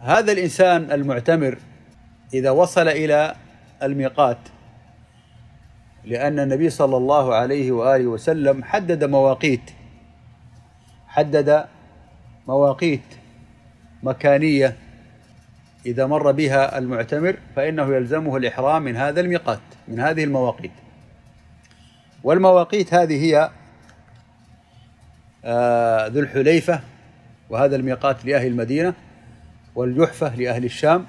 هذا الإنسان المعتمر إذا وصل إلى الميقات لأن النبي صلى الله عليه وآله وسلم حدد مواقيت حدد مواقيت مكانية إذا مر بها المعتمر فإنه يلزمه الإحرام من هذا الميقات من هذه المواقيت والمواقيت هذه هي آه، ذو الحليفة وهذا الميقات لأهل المدينة والجحفة لأهل الشام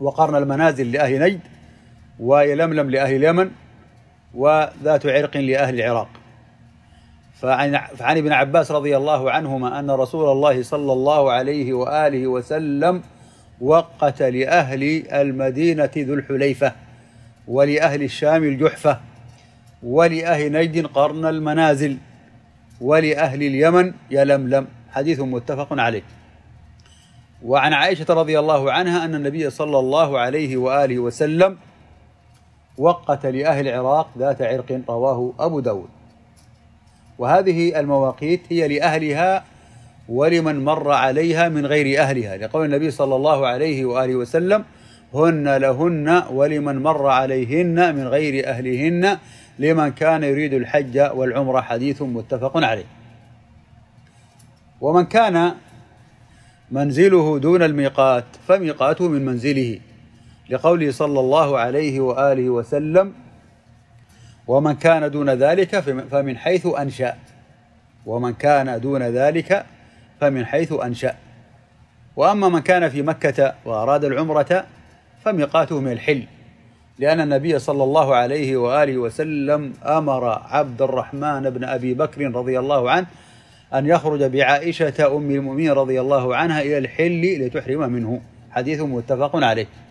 وقرن المنازل لأهل نجد ويلملم لأهل اليمن وذات عرق لأهل العراق فعن, فعن ابن عباس رضي الله عنهما أن رسول الله صلى الله عليه وآله وسلم وقت لأهل المدينة ذو الحليفة ولأهل الشام الجحفة ولأهل نجد قرن المنازل ولأهل اليمن يلملم حديث متفق عليه وعن عائشة رضي الله عنها أن النبي صلى الله عليه وآله وسلم وقت لأهل العراق ذات عرق رواه أبو داود وهذه المواقيت هي لأهلها ولمن مر عليها من غير أهلها لقول النبي صلى الله عليه وآله وسلم هن لهن ولمن مر عليهن من غير أهلهن لمن كان يريد الحج والعمرة حديث متفق عليه ومن كان منزله دون الميقات فميقاته من منزله لقوله صلى الله عليه واله وسلم ومن كان دون ذلك فمن حيث انشا ومن كان دون ذلك فمن حيث انشا واما من كان في مكه واراد العمره فميقاته من الحل لأن النبي صلى الله عليه وآله وسلم أمر عبد الرحمن بن أبي بكر رضي الله عنه أن يخرج بعائشة أم المؤمنين رضي الله عنها إلى الحل لتحرم منه حديث متفق عليه